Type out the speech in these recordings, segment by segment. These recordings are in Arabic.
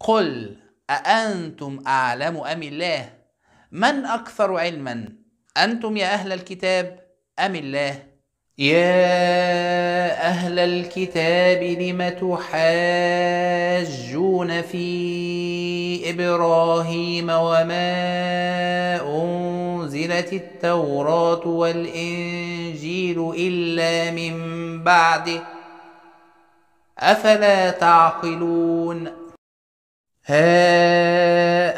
قل أأنتم أعلم أم الله من أكثر علما أنتم يا أهل الكتاب أم الله يا أهل الكتاب لم تحاجون في إبراهيم وما أنزلت التوراة والإنجيل إلا من بعده أفلا تعقلون ها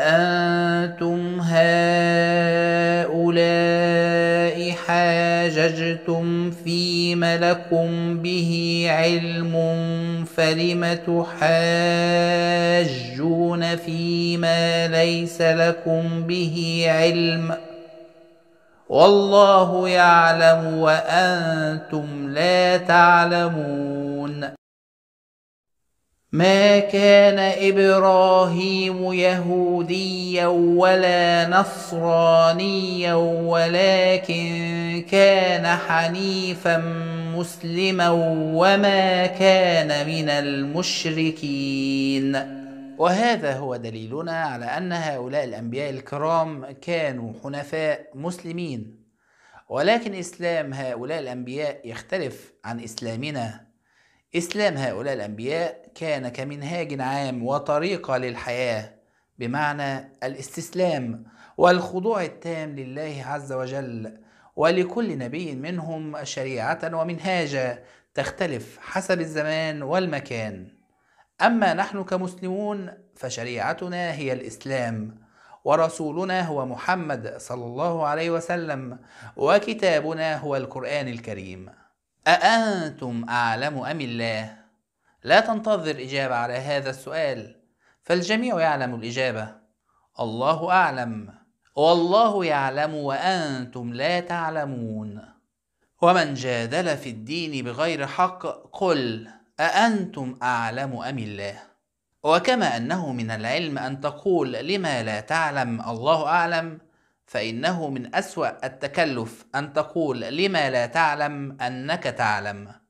أنتم هؤلاء حاججتم فيما لكم به علم فلم تحاجون فيما ليس لكم به علم والله يعلم وأنتم لا تعلمون ما كان ابراهيم يهوديا ولا نصرانيا ولكن كان حنيفا مسلما وما كان من المشركين وهذا هو دليلنا على ان هؤلاء الانبياء الكرام كانوا حنفاء مسلمين ولكن اسلام هؤلاء الانبياء يختلف عن اسلامنا إسلام هؤلاء الأنبياء كان كمنهاج عام وطريقة للحياة بمعنى الاستسلام والخضوع التام لله عز وجل ولكل نبي منهم شريعة ومنهاجا تختلف حسب الزمان والمكان أما نحن كمسلمون فشريعتنا هي الإسلام ورسولنا هو محمد صلى الله عليه وسلم وكتابنا هو القرآن الكريم أأنتم أعلم أم الله؟ لا تنتظر إجابة على هذا السؤال فالجميع يعلم الإجابة الله أعلم والله يعلم وأنتم لا تعلمون ومن جادل في الدين بغير حق قل أأنتم أعلم أم الله وكما أنه من العلم أن تقول لما لا تعلم الله أعلم فإنه من أسوأ التكلف أن تقول لما لا تعلم أنك تعلم